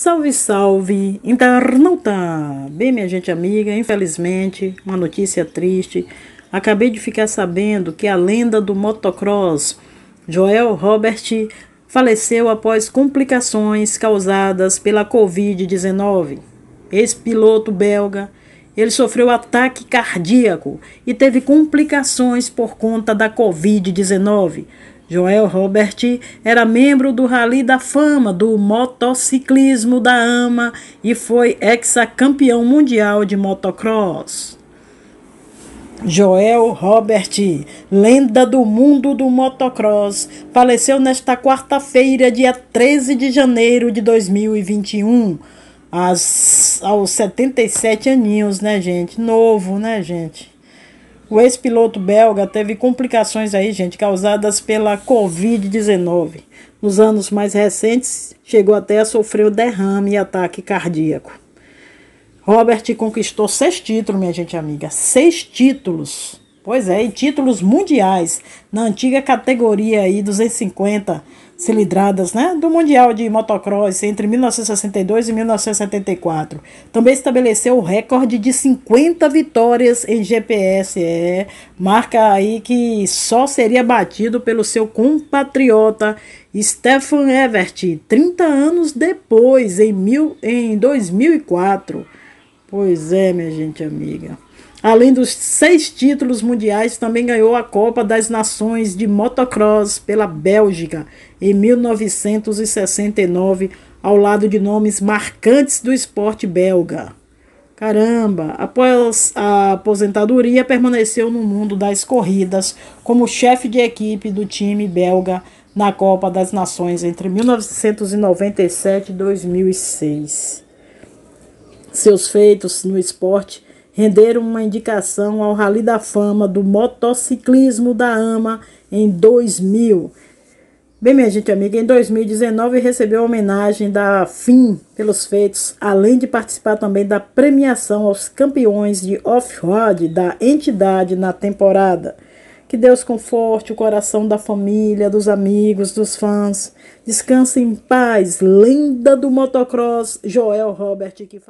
Salve, salve, internauta! Bem, minha gente amiga, infelizmente, uma notícia triste. Acabei de ficar sabendo que a lenda do motocross, Joel Robert, faleceu após complicações causadas pela Covid-19. Ex-piloto belga, ele sofreu ataque cardíaco e teve complicações por conta da Covid-19. Joel Robert era membro do Rally da Fama do motociclismo da AMA e foi ex-campeão mundial de motocross. Joel Robert, lenda do mundo do motocross, faleceu nesta quarta-feira, dia 13 de janeiro de 2021, às, aos 77 aninhos, né, gente? Novo, né, gente? O ex-piloto belga teve complicações aí, gente, causadas pela Covid-19. Nos anos mais recentes, chegou até a sofrer o derrame e ataque cardíaco. Robert conquistou seis títulos, minha gente amiga. Seis títulos Pois é, e títulos mundiais na antiga categoria aí 250 cilindradas, né, do Mundial de Motocross entre 1962 e 1974. Também estabeleceu o recorde de 50 vitórias em GPS, é, marca aí que só seria batido pelo seu compatriota Stefan Evert 30 anos depois, em, mil, em 2004. Pois é, minha gente amiga. Além dos seis títulos mundiais, também ganhou a Copa das Nações de Motocross pela Bélgica em 1969, ao lado de nomes marcantes do esporte belga. Caramba! Após a aposentadoria, permaneceu no mundo das corridas como chefe de equipe do time belga na Copa das Nações entre 1997 e 2006. Seus feitos no esporte renderam uma indicação ao Rally da Fama do motociclismo da AMA em 2000. Bem, minha gente amiga, em 2019 recebeu a homenagem da FIM pelos feitos, além de participar também da premiação aos campeões de off-road da entidade na temporada. Que Deus conforte o coração da família, dos amigos, dos fãs. Descanse em paz, lenda do motocross, Joel Robert. Que...